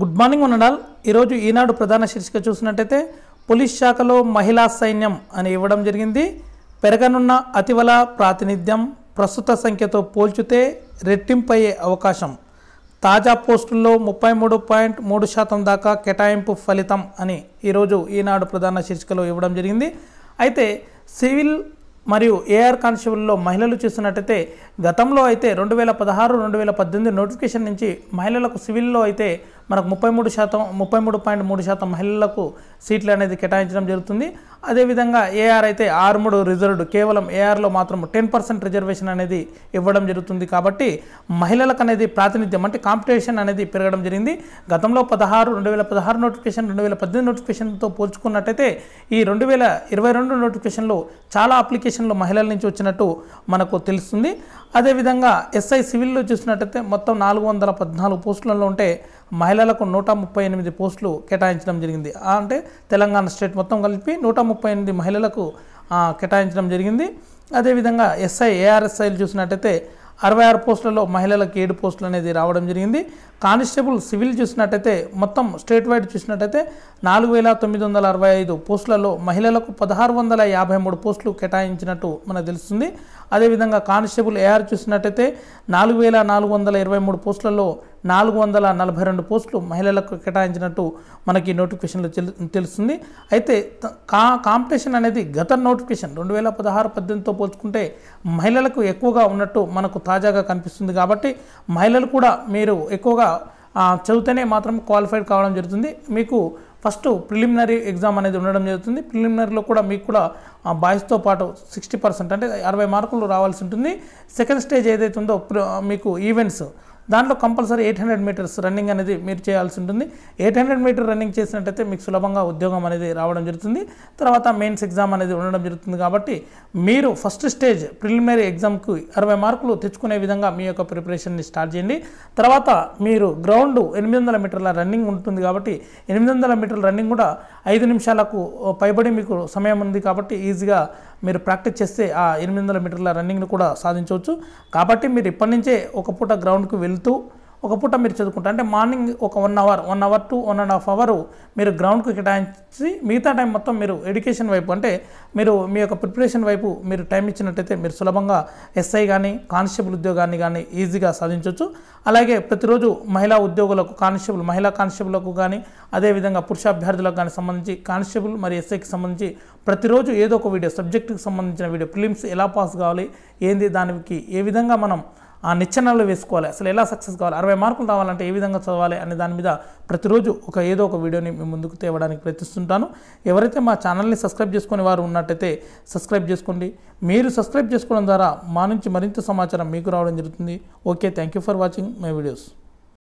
good morning ఉండడాల్ ఈరోజు ఈనాడు ప్రధాన శీర్షిక చూసినట్టయితే పోలీస్ శాఖలో మహిళా సైన్యం అని ఇవ్వడం జరిగింది పెరగనున్న అతివల ప్రాతినిధ్యం ప్రస్తుత సంఖ్యతో పోల్చితే రెట్టింపయ్యే అవకాశం తాజా పోస్టుల్లో ముప్పై మూడు పాయింట్ మూడు శాతం దాకా కేటాయింపు ఫలితం అని ఈరోజు ఈనాడు ప్రధాన శీర్షికలో ఇవ్వడం జరిగింది అయితే సివిల్ మరియు ఏఆర్ కానిస్టేబుల్లో మహిళలు చూసినట్టయితే గతంలో అయితే రెండు వేల పదహారు రెండు వేల పద్దెనిమిది నోటిఫికేషన్ నుంచి మహిళలకు సివిల్లో అయితే మనకు ముప్పై మూడు శాతం ముప్పై మూడు పాయింట్ మూడు శాతం మహిళలకు సీట్లు అనేది కేటాయించడం జరుగుతుంది అదేవిధంగా ఏఆర్ అయితే ఆరు మూడు రిజర్వ్డ్ కేవలం ఏఆర్లో మాత్రం టెన్ పర్సెంట్ రిజర్వేషన్ అనేది ఇవ్వడం జరుగుతుంది కాబట్టి మహిళలకు అనేది ప్రాతినిధ్యం అంటే కాంపిటీషన్ అనేది పెరగడం జరిగింది గతంలో పదహారు రెండు వేల పదహారు నోటిఫికేషన్ రెండు వేల పద్దెనిమిది నోటిఫికేషన్తో పోల్చుకున్నట్టయితే ఈ రెండు వేల ఇరవై రెండు నోటిఫికేషన్లో చాలా అప్లికేషన్లు మహిళల నుంచి వచ్చినట్టు మనకు తెలుస్తుంది అదేవిధంగా ఎస్ఐ సివిల్లో చూసినట్టయితే మొత్తం నాలుగు వందల పద్నాలుగు పోస్టులలో ఉంటే మహిళలకు నూట ముప్పై ఎనిమిది పోస్టులు కేటాయించడం జరిగింది అంటే తెలంగాణ స్టేట్ మొత్తం కలిపి నూట ముప్పై ఎనిమిది మహిళలకు కేటాయించడం జరిగింది అదేవిధంగా ఎస్ఐ ఏఆర్ఎస్ఐలు చూసినట్టయితే అరవై ఆరు పోస్టులలో మహిళలకు ఏడు పోస్టులు అనేది రావడం జరిగింది కానిస్టేబుల్ సివిల్ చూసినట్టయితే మొత్తం స్టేట్ వైడ్ చూసినట్టయితే నాలుగు వేల తొమ్మిది వందల అరవై ఐదు పోస్టులలో మహిళలకు పదహారు వందల యాభై మూడు పోస్టులు కేటాయించినట్టు మనకు తెలుస్తుంది అదేవిధంగా కానిస్టేబుల్ ఏఆర్ చూసినట్టయితే నాలుగు వేల నాలుగు వందల ఇరవై మూడు పోస్టులలో నాలుగు వందల నలభై రెండు పోస్టులు మహిళలకు కేటాయించినట్టు మనకి నోటిఫికేషన్లో తెలుస్తుంది అయితే కా కాంపిటీషన్ అనేది గత నోటిఫికేషన్ రెండు వేల పదహారు పద్దెనిమిదితో పోల్చుకుంటే మహిళలకు ఎక్కువగా ఉన్నట్టు మనకు తాజాగా కనిపిస్తుంది కాబట్టి మహిళలు కూడా మీరు ఎక్కువగా చదివితేనే మాత్రం క్వాలిఫైడ్ కావడం జరుగుతుంది మీకు ఫస్ట్ ప్రిలిమినరీ ఎగ్జామ్ అనేది ఉండడం జరుగుతుంది ప్రిలిమినరీలో కూడా మీకు కూడా బాయ్స్తో పాటు సిక్స్టీ పర్సెంట్ అంటే అరవై మార్కులు రావాల్సి ఉంటుంది సెకండ్ స్టేజ్ ఏదైతే ఉందో మీకు ఈవెంట్స్ దాంట్లో compulsory eight hundred metres running అనేది మీరు చేయాల్సి ఉంటుంది ఎయిట్ హండ్రెడ్ మీటర్ రన్నింగ్ చేసినట్టయితే మీకు సులభంగా ఉద్యోగం అనేది రావడం జరుగుతుంది తర్వాత మెయిన్స్ ఎగ్జామ్ అనేది ఉండడం జరుగుతుంది కాబట్టి మీరు ఫస్ట్ స్టేజ్ ప్రిలిమినరీ ఎగ్జామ్కి అరవై మార్కులు తెచ్చుకునే విధంగా మీ యొక్క ప్రిపరేషన్ని స్టార్ట్ చేయండి తర్వాత మీరు గ్రౌండ్ ఎనిమిది వందల మీటర్ల రన్నింగ్ ఉంటుంది కాబట్టి ఎనిమిది వందల మీటర్ల రన్నింగ్ కూడా ఐదు నిమిషాలకు పైబడి మీకు సమయం ఉంది కాబట్టి ఈజీగా మీరు ప్రాక్టీస్ చేస్తే ఆ ఎనిమిది వందల మీటర్ల రన్నింగ్ను కూడా సాధించవచ్చు కాబట్టి మీరు ఇప్పటి నుంచే ఒక పూట గ్రౌండ్కి వెళ్తూ ఒక పూట మీరు చదువుకుంటారు అంటే మార్నింగ్ ఒక one hour one hour to one and half hour మీరు గ్రౌండ్కు కేటాయించి మిగతా టైం మొత్తం మీరు ఎడ్యుకేషన్ వైపు అంటే మీరు మీ యొక్క ప్రిపరేషన్ వైపు మీరు టైం ఇచ్చినట్టయితే మీరు సులభంగా ఎస్ఐ కానీ కానిస్టేబుల్ ఉద్యోగాన్ని కానీ ఈజీగా సాధించవచ్చు అలాగే ప్రతిరోజు మహిళా ఉద్యోగులకు కానిస్టేబుల్ మహిళా కానిస్టేబుల్కు కానీ అదేవిధంగా పురుష అభ్యర్థులకు కానీ సంబంధించి కానిస్టేబుల్ మరి ఎస్ఐకి సంబంధించి ప్రతిరోజు ఏదో ఒక వీడియో సబ్జెక్టుకి సంబంధించిన వీడియో ఫిలిమ్స్ ఎలా పాస్ కావాలి ఏంది దానికి ఏ విధంగా మనం ఆ నిచ్చెనలు వేసుకోవాలి అసలు ఎలా సక్సెస్ కావాలి అరవై మార్కులు రావాలంటే ఏ విధంగా చదవాలి అనే దాని మీద ప్రతిరోజు ఒక ఏదో ఒక వీడియోని మీ ముందుకు తేవడానికి ప్రయత్నిస్తుంటాను ఎవరైతే మా ఛానల్ని సబ్స్క్రైబ్ చేసుకునే వారు ఉన్నట్టయితే సబ్స్క్రైబ్ చేసుకోండి మీరు సబ్స్క్రైబ్ చేసుకోవడం ద్వారా మా నుంచి మరింత సమాచారం మీకు రావడం జరుగుతుంది okay thank you for watching my videos